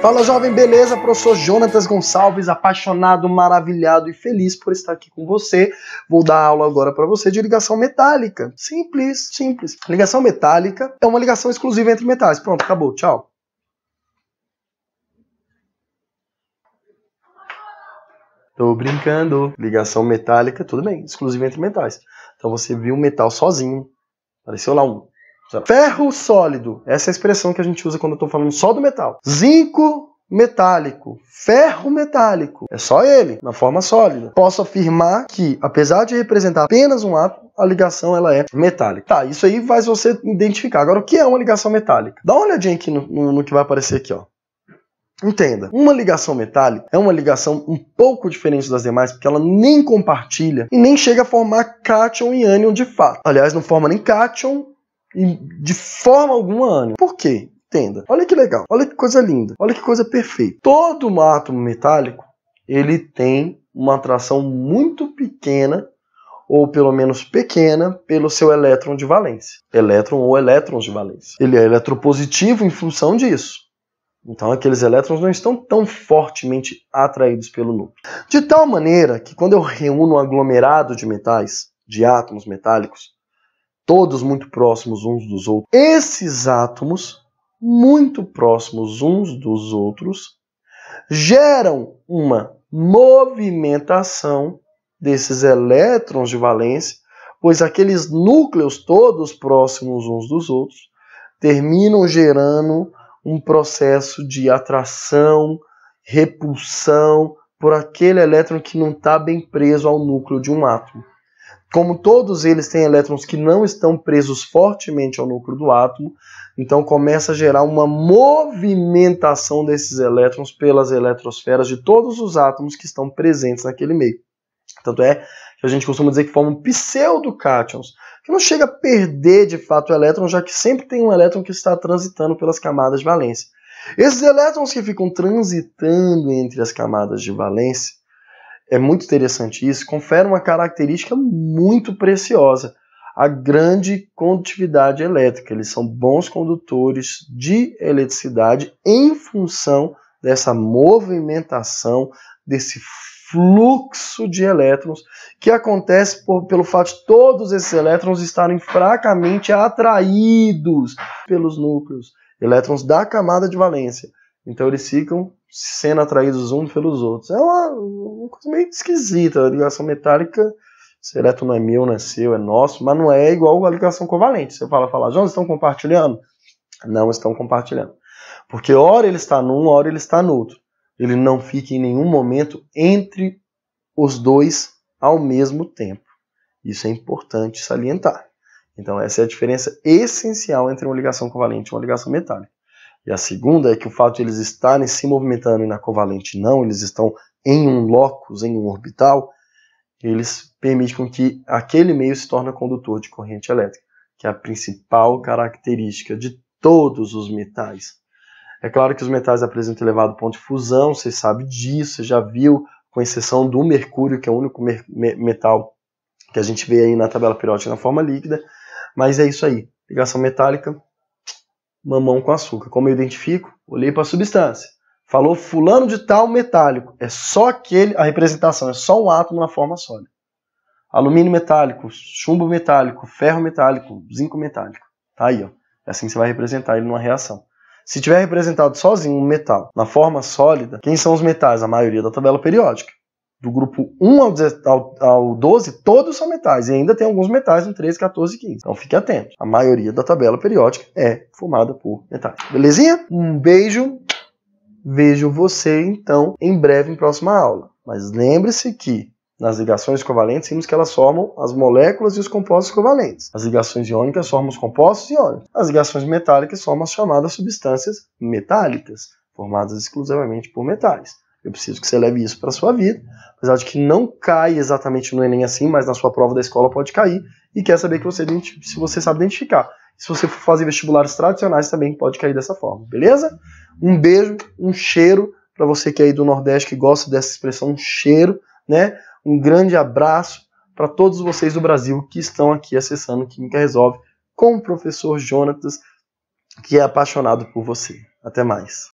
Fala jovem, beleza? Professor Jonatas Gonçalves, apaixonado, maravilhado e feliz por estar aqui com você. Vou dar aula agora para você de ligação metálica. Simples, simples. Ligação metálica é uma ligação exclusiva entre metais. Pronto, acabou. Tchau. Tô brincando. Ligação metálica, tudo bem, exclusiva entre metais. Então você viu um metal sozinho. Apareceu lá um Ferro sólido, essa é a expressão que a gente usa quando eu estou falando só do metal. Zinco metálico, ferro metálico. É só ele, na forma sólida. Posso afirmar que, apesar de representar apenas um átomo, a ligação ela é metálica. Tá, isso aí faz você identificar. Agora, o que é uma ligação metálica? Dá uma olhadinha aqui no, no, no que vai aparecer aqui, ó. Entenda, uma ligação metálica é uma ligação um pouco diferente das demais, porque ela nem compartilha e nem chega a formar cátion e ânion de fato. Aliás, não forma nem cátion de forma alguma ânimo. Por quê? Entenda. Olha que legal, olha que coisa linda, olha que coisa perfeita. Todo um átomo metálico ele tem uma atração muito pequena ou pelo menos pequena pelo seu elétron de valência. Elétron ou elétrons de valência. Ele é eletropositivo em função disso. Então aqueles elétrons não estão tão fortemente atraídos pelo núcleo. De tal maneira que quando eu reúno um aglomerado de metais, de átomos metálicos, todos muito próximos uns dos outros. Esses átomos, muito próximos uns dos outros, geram uma movimentação desses elétrons de valência, pois aqueles núcleos todos próximos uns dos outros terminam gerando um processo de atração, repulsão por aquele elétron que não está bem preso ao núcleo de um átomo. Como todos eles têm elétrons que não estão presos fortemente ao núcleo do átomo, então começa a gerar uma movimentação desses elétrons pelas eletrosferas de todos os átomos que estão presentes naquele meio. Tanto é que a gente costuma dizer que formam pseudocátions, que não chega a perder de fato o elétron, já que sempre tem um elétron que está transitando pelas camadas de valência. Esses elétrons que ficam transitando entre as camadas de valência é muito interessante isso, confere uma característica muito preciosa, a grande condutividade elétrica. Eles são bons condutores de eletricidade em função dessa movimentação, desse fluxo de elétrons que acontece por, pelo fato de todos esses elétrons estarem fracamente atraídos pelos núcleos, elétrons da camada de valência. Então eles ficam sendo atraídos uns pelos outros. É uma, coisa meio esquisita. A ligação metálica, esse Não é meu, não é seu, é nosso, mas não é igual a ligação covalente. Você fala, fala, João, estão compartilhando? Não estão compartilhando. Porque hora ele está num, hora ele está no outro. Ele não fica em nenhum momento entre os dois ao mesmo tempo. Isso é importante salientar. Então, essa é a diferença essencial entre uma ligação covalente e uma ligação metálica. E a segunda é que o fato de eles estarem se movimentando e na covalente não, eles estão em um locus, em um orbital, eles permitem que aquele meio se torne condutor de corrente elétrica, que é a principal característica de todos os metais. É claro que os metais apresentam elevado ponto de fusão, você sabe disso, você já viu, com exceção do mercúrio, que é o único me metal que a gente vê aí na tabela periódica na forma líquida, mas é isso aí. Ligação metálica, mamão com açúcar. Como eu identifico? Olhei para a substância Falou fulano de tal metálico. É só aquele, a representação, é só um átomo na forma sólida. Alumínio metálico, chumbo metálico, ferro metálico, zinco metálico. Tá aí, ó. É assim que você vai representar ele numa reação. Se tiver representado sozinho um metal na forma sólida, quem são os metais? A maioria da tabela periódica. Do grupo 1 ao 12, todos são metais. E ainda tem alguns metais no 13, 14 e 15. Então fique atento. A maioria da tabela periódica é formada por metais. Belezinha? Um beijo. Vejo você então em breve em próxima aula. Mas lembre-se que nas ligações covalentes, vimos que elas formam as moléculas e os compostos covalentes. As ligações iônicas formam os compostos iônicos. As ligações metálicas formam as chamadas substâncias metálicas, formadas exclusivamente por metais. Eu preciso que você leve isso para a sua vida, apesar de que não cai exatamente no Enem assim, mas na sua prova da escola pode cair, e quer saber que você, se você sabe identificar. Se você for fazer vestibulares tradicionais, também pode cair dessa forma, beleza? Um beijo, um cheiro para você que é aí do Nordeste, que gosta dessa expressão, um cheiro, né? Um grande abraço para todos vocês do Brasil que estão aqui acessando Química Resolve com o professor Jonatas, que é apaixonado por você. Até mais.